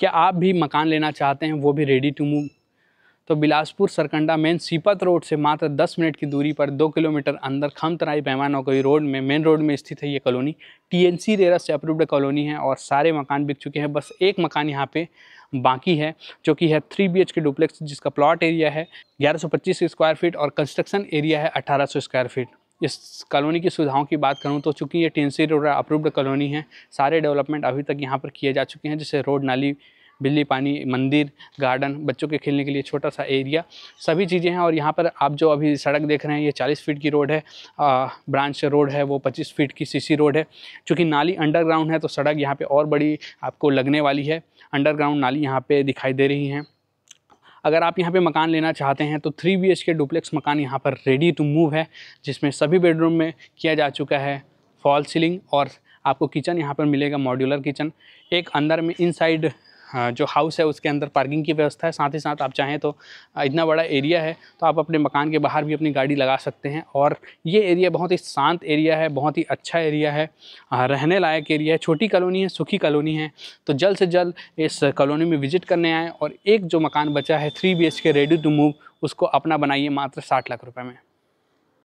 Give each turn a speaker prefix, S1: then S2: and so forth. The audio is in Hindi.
S1: क्या आप भी मकान लेना चाहते हैं वो भी रेडी टू मूव तो बिलासपुर सरकंडा मेन सीपत रोड से मात्र 10 मिनट की दूरी पर दो किलोमीटर अंदर खम खमतराई पैमानोकई रोड में मेन रोड में स्थित है ये कॉलोनी टीएनसी रेरा से अप्रूव्ड कॉलोनी है और सारे मकान बिक चुके हैं बस एक मकान यहाँ पे बाकी है जो कि है थ्री बी के डुप्लेक्स जिसका प्लॉट एरिया है ग्यारह स्क्वायर फीट और कंस्ट्रक्शन एरिया है अठारह स्क्वायर फीट इस कॉलोनी की सुविधाओं की बात करूँ तो चूँकि ये टेंसी रोड अप्रूव्ड कॉलोनी है सारे डेवलपमेंट अभी तक यहाँ पर किए जा चुके हैं जैसे रोड नाली बिजली पानी मंदिर गार्डन बच्चों के खेलने के लिए छोटा सा एरिया सभी चीज़ें हैं और यहाँ पर आप जो अभी सड़क देख रहे हैं ये 40 फीट की रोड है आ, ब्रांच रोड है वो 25 फीट की सीसी रोड है चूँकि नाली अंडरग्राउंड है तो सड़क यहाँ पर और बड़ी आपको लगने वाली है अंडरग्राउंड नाली यहाँ पर दिखाई दे रही हैं अगर आप यहाँ पे मकान लेना चाहते हैं तो थ्री बी के डुप्लेक्स मकान यहाँ पर रेडी टू मूव है जिसमें सभी बेडरूम में किया जा चुका है फॉल सीलिंग और आपको किचन यहाँ पर मिलेगा मॉड्यूलर किचन एक अंदर में इनसाइड हाँ, जो हाउस है उसके अंदर पार्किंग की व्यवस्था है साथ ही साथ आप चाहें तो इतना बड़ा एरिया है तो आप अपने मकान के बाहर भी अपनी गाड़ी लगा सकते हैं और ये एरिया बहुत ही शांत एरिया है बहुत ही अच्छा एरिया है रहने लायक एरिया है छोटी कॉलोनी है सुखी कॉलोनी है तो जल्द से जल्द इस कॉलोनी में विजिट करने आएँ और एक जो मकान बचा है three B ready to move उसको अपना बनाइए मात्र साठ लाख रुपये में